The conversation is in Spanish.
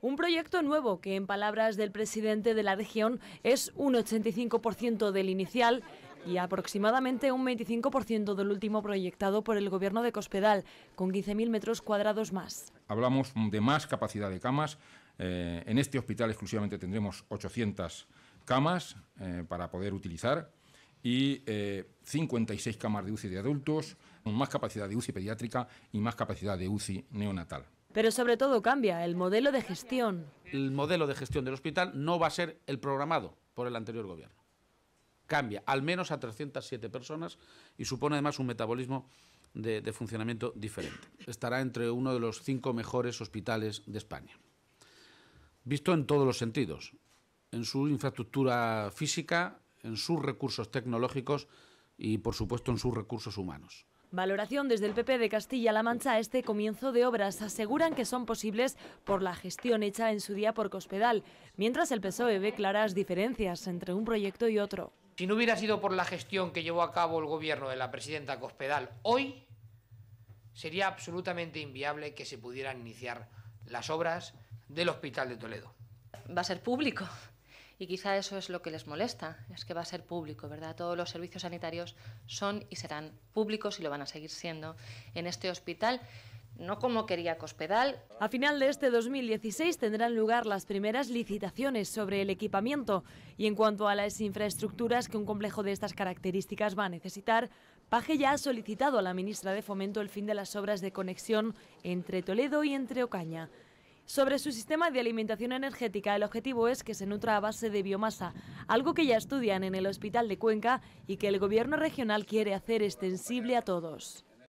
Un proyecto nuevo que, en palabras del presidente de la región, es un 85% del inicial y aproximadamente un 25% del último proyectado por el gobierno de Cospedal, con 15.000 metros cuadrados más. Hablamos de más capacidad de camas. Eh, en este hospital exclusivamente tendremos 800 camas eh, para poder utilizar y 56 eh, camas de UCI de adultos, con más capacidad de UCI pediátrica y más capacidad de UCI neonatal. Pero sobre todo cambia el modelo de gestión. El modelo de gestión del hospital no va a ser el programado por el anterior gobierno. Cambia al menos a 307 personas y supone además un metabolismo de, de funcionamiento diferente. Estará entre uno de los cinco mejores hospitales de España. Visto en todos los sentidos, en su infraestructura física, en sus recursos tecnológicos y, por supuesto, en sus recursos humanos. Valoración desde el PP de Castilla-La Mancha a este comienzo de obras. Aseguran que son posibles por la gestión hecha en su día por Cospedal, mientras el PSOE ve claras diferencias entre un proyecto y otro. Si no hubiera sido por la gestión que llevó a cabo el gobierno de la presidenta Cospedal hoy, sería absolutamente inviable que se pudieran iniciar las obras del Hospital de Toledo. Va a ser público. Y quizá eso es lo que les molesta, es que va a ser público, ¿verdad? Todos los servicios sanitarios son y serán públicos y lo van a seguir siendo en este hospital. No como quería Cospedal. A final de este 2016 tendrán lugar las primeras licitaciones sobre el equipamiento y en cuanto a las infraestructuras que un complejo de estas características va a necesitar, Paje ya ha solicitado a la ministra de Fomento el fin de las obras de conexión entre Toledo y entre Ocaña sobre su sistema de alimentación energética. El objetivo es que se nutra a base de biomasa, algo que ya estudian en el Hospital de Cuenca y que el Gobierno regional quiere hacer extensible a todos.